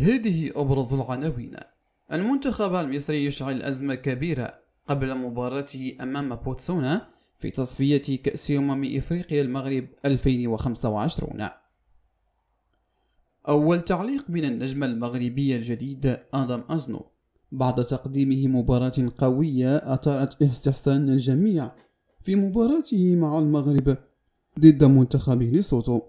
هذه أبرز العناوين المنتخب المصري يشعل أزمة كبيرة قبل مباراته أمام بوتسونا في تصفية كأس أمم إفريقيا المغرب 2025 أول تعليق من النجم المغربي الجديد آدم أزنو بعد تقديمه مباراة قوية أثارت استحسان الجميع في مباراته مع المغرب ضد منتخب ليسوتو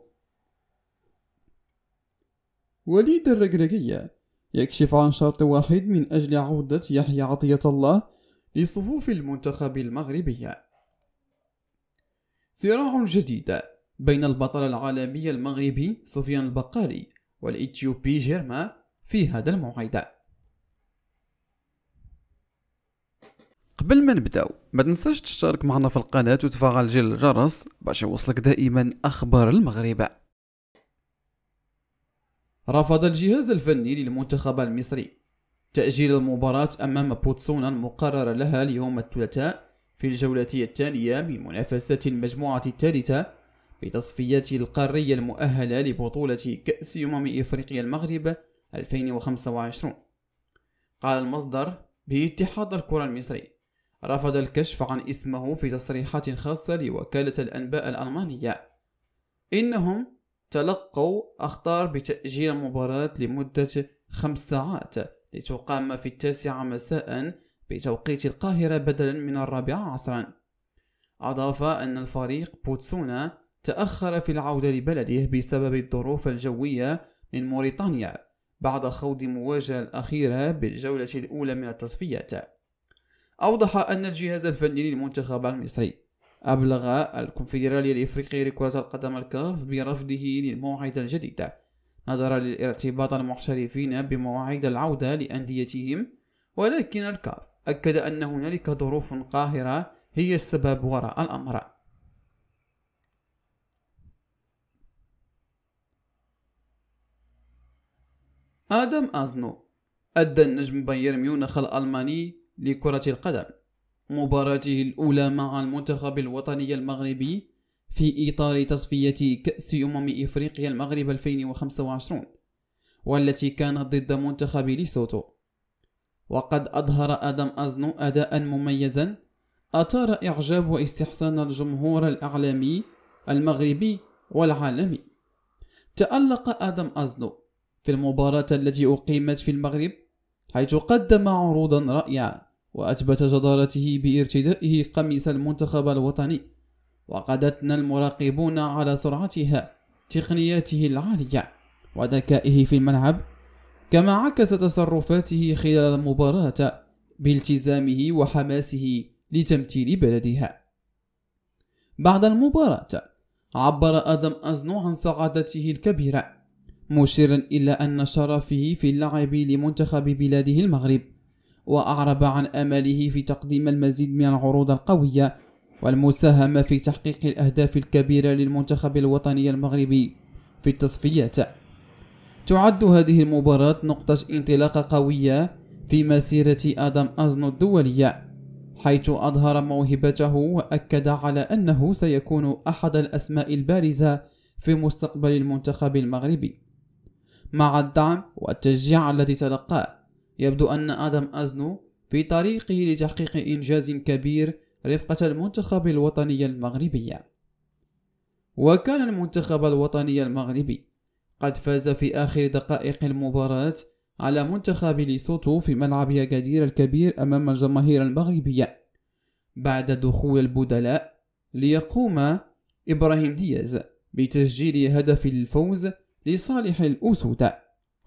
وليد الرقرقية يكشف عن شرط واحد من أجل عودة يحيى عطية الله لصفوف المنتخب المغربية صراع جديد بين البطل العالمي المغربي سفيان البقالي والإثيوبي جيرما في هذا الموعد قبل ما نبداو ما تنساش تشترك معنا في القناة وتفعل جل الجرس باش يوصلك دائما أخبار المغرب رفض الجهاز الفني للمنتخب المصري تأجيل المباراة أمام بوتسونا المقرر لها ليوم الثلاثاء في الجولة الثانية من منافسات المجموعة الثالثة بتصفيات القارية المؤهلة لبطولة كأس أمم إفريقيا المغرب 2025 قال المصدر باتحاد الكرة المصري رفض الكشف عن اسمه في تصريحات خاصة لوكالة الأنباء الألمانية إنهم تلقوا أخطار بتأجيل المباراة لمدة خمس ساعات لتقام في التاسعة مساء بتوقيت القاهرة بدلا من الرابعة عصرا أضاف أن الفريق بوتسونا تأخر في العودة لبلده بسبب الظروف الجوية من موريتانيا بعد خوض مواجهة الأخيرة بالجولة الأولى من التصفيات أوضح أن الجهاز الفني للمنتخب المصري أبلغ الكونفدرالية الإفريقية لكرة القدم الكاف برفضه للمواعيد الجديدة نظرا لارتباط المحترفين بمواعيد العودة لأنديتهم ولكن الكاف أكد أن هنالك ظروف قاهرة هي السبب وراء الأمر آدم أزنو أدى النجم بايرن ميونخ الألماني لكرة القدم مباراته الأولى مع المنتخب الوطني المغربي في إطار تصفية كأس أمم إفريقيا المغرب 2025 والتي كانت ضد منتخب ليسوتو وقد أظهر آدم أزنو أداء مميزا أثار إعجاب واستحسان الجمهور الإعلامي المغربي والعالمي تألق آدم أزنو في المباراة التي أقيمت في المغرب حيث قدم عروضا رائعة وأثبت جدارته بارتدائه قميص المنتخب الوطني وقدتنا المراقبون على سرعتها تقنياته العالية وذكائه في الملعب كما عكس تصرفاته خلال المباراة بالتزامه وحماسه لتمثيل بلدها بعد المباراة عبر آدم أزنو عن سعادته الكبيرة مشيرا إلى أن شرفه في اللعب لمنتخب بلاده المغرب وأعرب عن أمله في تقديم المزيد من العروض القوية والمساهمة في تحقيق الأهداف الكبيرة للمنتخب الوطني المغربي في التصفيات تعد هذه المباراة نقطة انطلاق قوية في مسيرة آدم أزنو الدولية حيث أظهر موهبته وأكد على أنه سيكون أحد الأسماء البارزة في مستقبل المنتخب المغربي مع الدعم والتشجيع الذي تلقاه يبدو أن آدم أزنو في طريقه لتحقيق إنجاز كبير رفقة المنتخب الوطني المغربي وكان المنتخب الوطني المغربي قد فاز في آخر دقائق المباراة على منتخب ليسوتو في ملعب ياكادير الكبير أمام الجماهير المغربية بعد دخول البدلاء ليقوم إبراهيم دياز بتسجيل هدف الفوز لصالح الأسود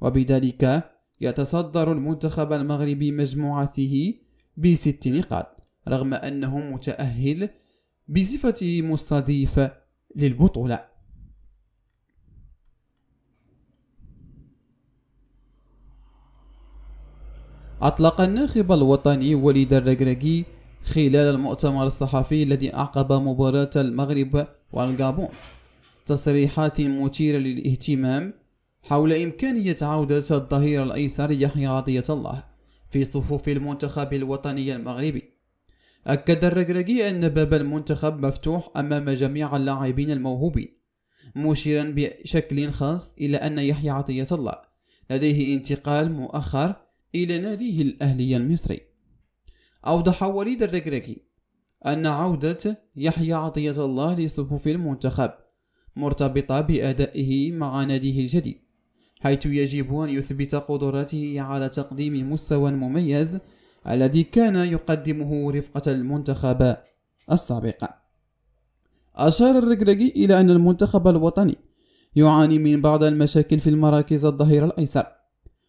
وبذلك يتصدر المنتخب المغربي مجموعته بست نقاط رغم أنه متأهل بصفته مستضيف للبطولة أطلق الناخب الوطني وليد الركراكي خلال المؤتمر الصحفي الذي أعقب مباراة المغرب والغابون تصريحات مثيرة للاهتمام حول إمكانية عودة الظهير الأيسر يحيى عطية الله في صفوف المنتخب الوطني المغربي أكد الرجرجي أن باب المنتخب مفتوح أمام جميع اللاعبين الموهوبين مشيرا بشكل خاص إلى أن يحيى عطية الله لديه انتقال مؤخر إلى ناديه الأهلي المصري أوضح وليد الرجرجي أن عودة يحيى عطية الله لصفوف المنتخب مرتبطة بأدائه مع ناديه الجديد حيث يجب أن يثبت قدراته على تقديم مستوى مميز الذي كان يقدمه رفقة المنتخب السابق أشار الرجرجي إلى أن المنتخب الوطني يعاني من بعض المشاكل في المراكز الظهير الأيسر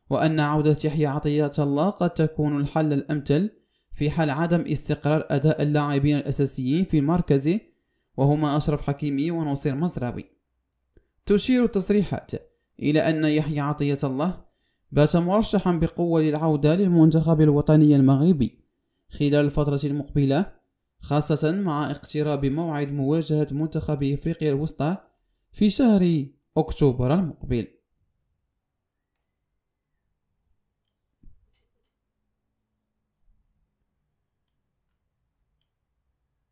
وأن عودة يحيى عطية الله قد تكون الحل الأمثل في حال عدم استقرار أداء اللاعبين الأساسيين في المركز وهما أشرف حكيمي ونصير مزراوي تشير التصريحات إلى أن يحيى عطية الله بات مرشحا بقوة للعودة للمنتخب الوطني المغربي خلال الفترة المقبلة خاصة مع اقتراب موعد مواجهة منتخب إفريقيا الوسطى في شهر أكتوبر المقبل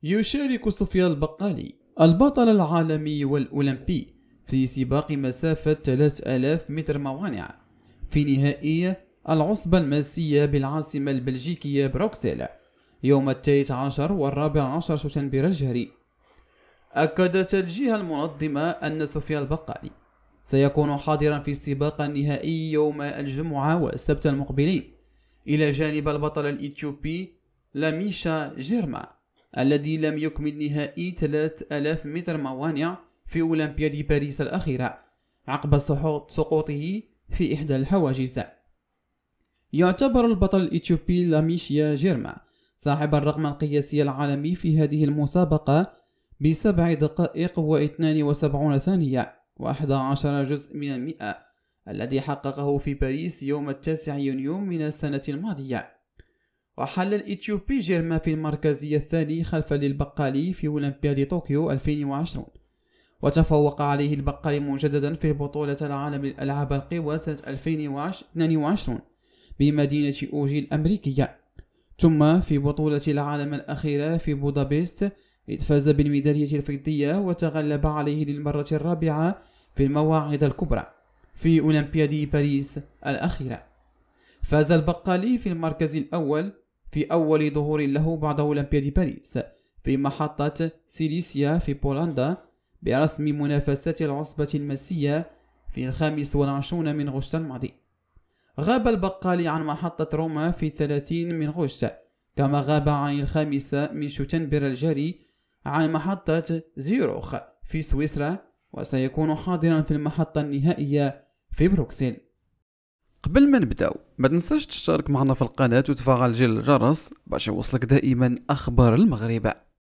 يشارك صوفيا البقالي البطل العالمي والأولمبي في سباق مسافة 3000 متر موانع في نهائي العصبة الماسية بالعاصمة البلجيكية بروكسل يوم الثالث عشر والرابع عشر شتنبر الجاري أكدت الجهة المنظمة أن صوفيا البقالي سيكون حاضرا في السباق النهائي يوم الجمعة والسبت المقبلين إلى جانب البطل الإثيوبي لاميشا جيرما الذي لم يكمل نهائي 3000 متر موانع في أولمبياد باريس الأخيرة عقب سقوط سقوطه في إحدى الحواجز يعتبر البطل الإثيوبي لاميشيا جيرما صاحب الرقم القياسي العالمي في هذه المسابقة بسبع دقائق و72 ثانية و11 جزء من المئة الذي حققه في باريس يوم التاسع يونيو من السنة الماضية وحل الإثيوبي جيرما في المركزية الثاني خلف للبقالي في أولمبياد طوكيو 2020 وتفوق عليه البقري مجددا في بطولة العالم للألعاب القوى سنة 2022 بمدينة أوجي الأمريكية ثم في بطولة العالم الأخيرة في بودابست إذ فاز بالميدالية الفضية وتغلب عليه للمرة الرابعة في المواعيد الكبرى في أولمبياد باريس الأخيرة فاز البقالي في المركز الأول في أول ظهور له بعد أولمبياد باريس في محطة سيليسيا في بولندا برسم منافسات العصبة المسية في الخامس والعشرون من غشت الماضي غاب البقالي عن محطة روما في 30 من غشت كما غاب عن الخامسة من شتنبر الجاري عن محطة زيروخ في سويسرا وسيكون حاضرا في المحطة النهائية في بروكسل قبل ما نبداو ما تنساش تشترك معنا في القناة وتفعل جل الجرس باش يوصلك دائما أخبار المغرب